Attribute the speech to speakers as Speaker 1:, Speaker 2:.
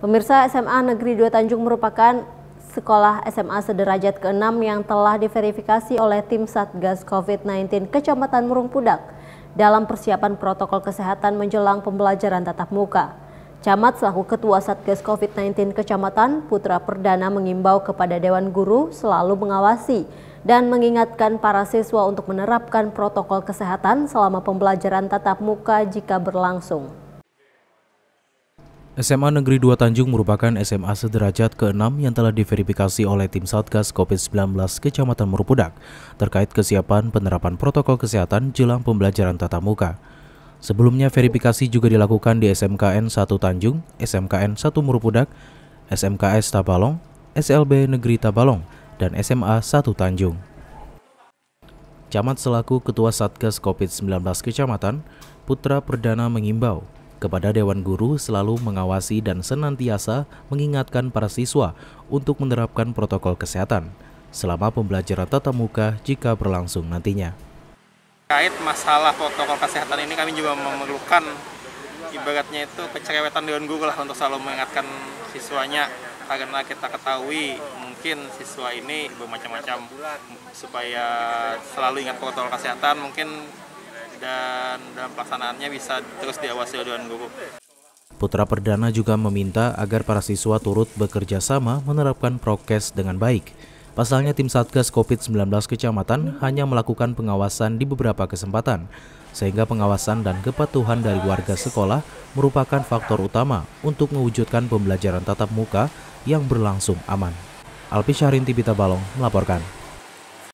Speaker 1: Pemirsa SMA Negeri 2 Tanjung merupakan sekolah SMA sederajat ke-6 yang telah diverifikasi oleh tim Satgas COVID-19 Kecamatan Murung Pudak dalam persiapan protokol kesehatan menjelang pembelajaran tatap muka. Camat selaku Ketua Satgas COVID-19 Kecamatan Putra Perdana mengimbau kepada Dewan Guru selalu mengawasi dan mengingatkan para siswa untuk menerapkan protokol kesehatan selama pembelajaran tatap muka jika berlangsung.
Speaker 2: SMA Negeri 2 Tanjung merupakan SMA sederajat ke-6 yang telah diverifikasi oleh tim Satgas COVID-19 Kecamatan Murupudak terkait kesiapan penerapan protokol kesehatan jelang pembelajaran tatap muka. Sebelumnya verifikasi juga dilakukan di SMKN 1 Tanjung, SMKN 1 Murupudak, SMKS Tabalong, SLB Negeri Tabalong, dan SMA 1 Tanjung. Camat selaku Ketua Satgas COVID-19 Kecamatan, Putra Perdana mengimbau kepada Dewan Guru selalu mengawasi dan senantiasa mengingatkan para siswa untuk menerapkan protokol kesehatan selama pembelajaran tatap muka jika berlangsung nantinya.
Speaker 3: Terkait masalah protokol kesehatan ini kami juga memerlukan ibaratnya itu kecerewetan Dewan Guru lah untuk selalu mengingatkan siswanya karena kita ketahui mungkin siswa ini bermacam-macam supaya selalu ingat protokol kesehatan mungkin dan dalam pelaksanaannya bisa terus diawasi oleh dewan guru.
Speaker 2: Putra Perdana juga meminta agar para siswa turut bekerja sama menerapkan prokes dengan baik. Pasalnya tim Satgas COVID-19 kecamatan hanya melakukan pengawasan di beberapa kesempatan, sehingga pengawasan dan kepatuhan dari warga sekolah merupakan faktor utama untuk mewujudkan pembelajaran tatap muka yang berlangsung aman. Alpi Syahrin Bita Balong melaporkan.